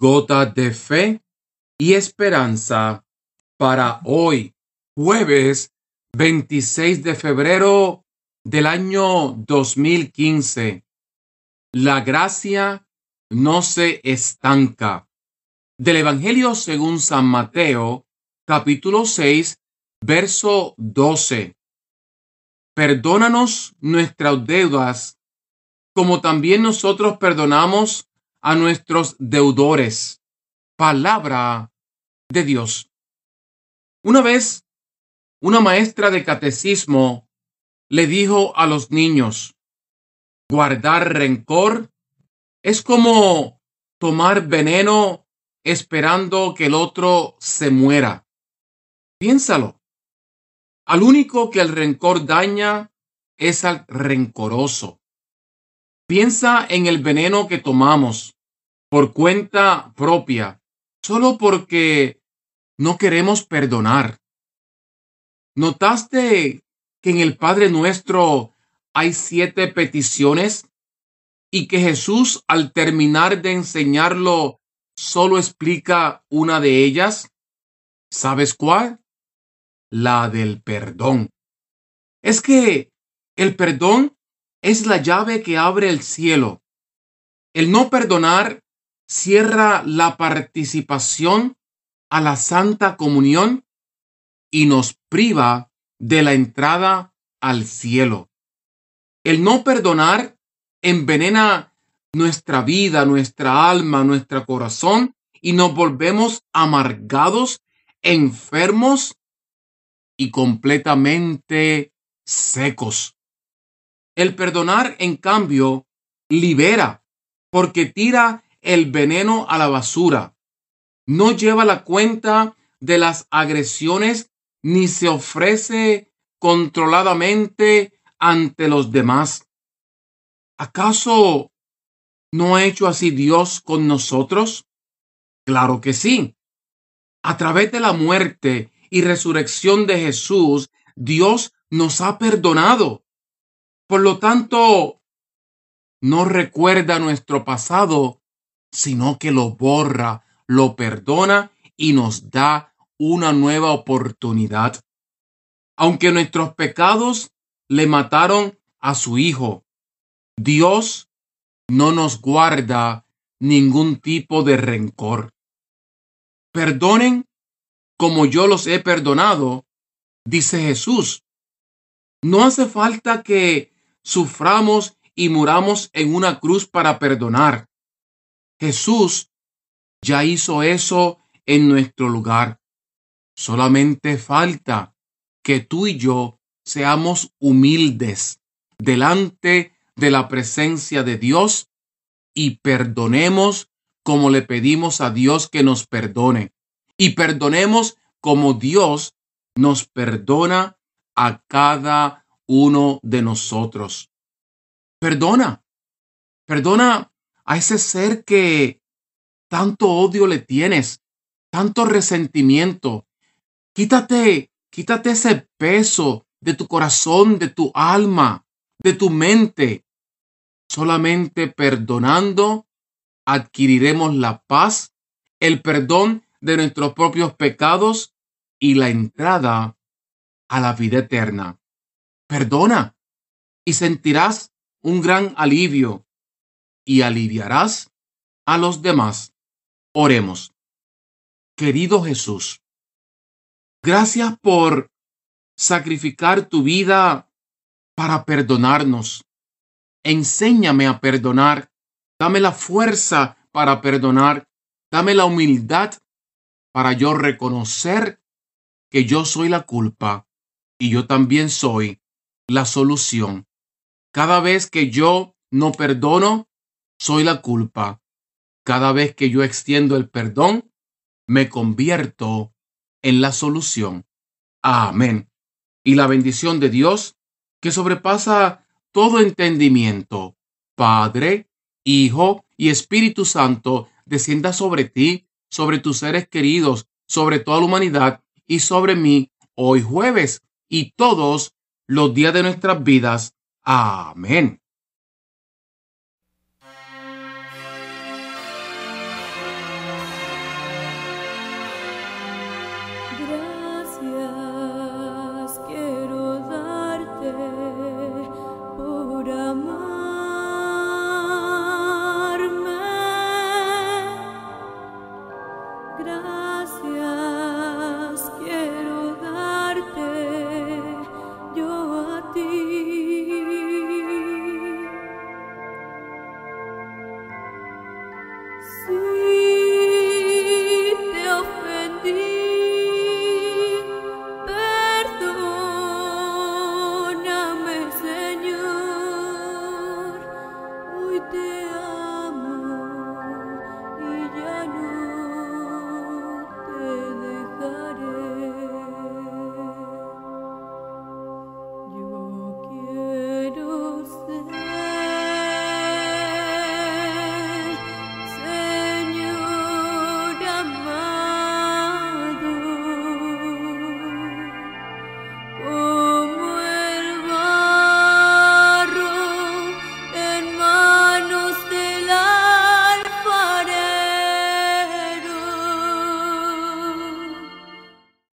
gota de fe y esperanza para hoy, jueves 26 de febrero del año 2015. La gracia no se estanca. Del Evangelio según San Mateo, capítulo 6, verso 12. Perdónanos nuestras deudas, como también nosotros perdonamos a nuestros deudores. Palabra de Dios. Una vez, una maestra de catecismo le dijo a los niños, guardar rencor es como tomar veneno esperando que el otro se muera. Piénsalo. Al único que el rencor daña es al rencoroso. Piensa en el veneno que tomamos por cuenta propia, solo porque no queremos perdonar. ¿Notaste que en el Padre nuestro hay siete peticiones y que Jesús al terminar de enseñarlo solo explica una de ellas? ¿Sabes cuál? La del perdón. Es que el perdón es la llave que abre el cielo. El no perdonar cierra la participación a la Santa Comunión y nos priva de la entrada al cielo. El no perdonar envenena nuestra vida, nuestra alma, nuestro corazón y nos volvemos amargados, enfermos y completamente secos. El perdonar, en cambio, libera, porque tira el veneno a la basura. No lleva la cuenta de las agresiones ni se ofrece controladamente ante los demás. ¿Acaso no ha hecho así Dios con nosotros? Claro que sí. A través de la muerte y resurrección de Jesús, Dios nos ha perdonado. Por lo tanto, no recuerda nuestro pasado, sino que lo borra, lo perdona y nos da una nueva oportunidad. Aunque nuestros pecados le mataron a su Hijo, Dios no nos guarda ningún tipo de rencor. Perdonen como yo los he perdonado, dice Jesús. No hace falta que suframos y muramos en una cruz para perdonar. Jesús ya hizo eso en nuestro lugar. Solamente falta que tú y yo seamos humildes delante de la presencia de Dios y perdonemos como le pedimos a Dios que nos perdone. Y perdonemos como Dios nos perdona a cada uno de nosotros. Perdona, perdona a ese ser que tanto odio le tienes, tanto resentimiento. Quítate, quítate ese peso de tu corazón, de tu alma, de tu mente. Solamente perdonando adquiriremos la paz, el perdón de nuestros propios pecados y la entrada a la vida eterna. Perdona y sentirás un gran alivio y aliviarás a los demás. Oremos. Querido Jesús, gracias por sacrificar tu vida para perdonarnos. Enséñame a perdonar. Dame la fuerza para perdonar. Dame la humildad para yo reconocer que yo soy la culpa y yo también soy la solución. Cada vez que yo no perdono, soy la culpa. Cada vez que yo extiendo el perdón, me convierto en la solución. Amén. Y la bendición de Dios, que sobrepasa todo entendimiento, Padre, Hijo y Espíritu Santo, descienda sobre ti, sobre tus seres queridos, sobre toda la humanidad y sobre mí hoy jueves y todos los días de nuestras vidas. Amén.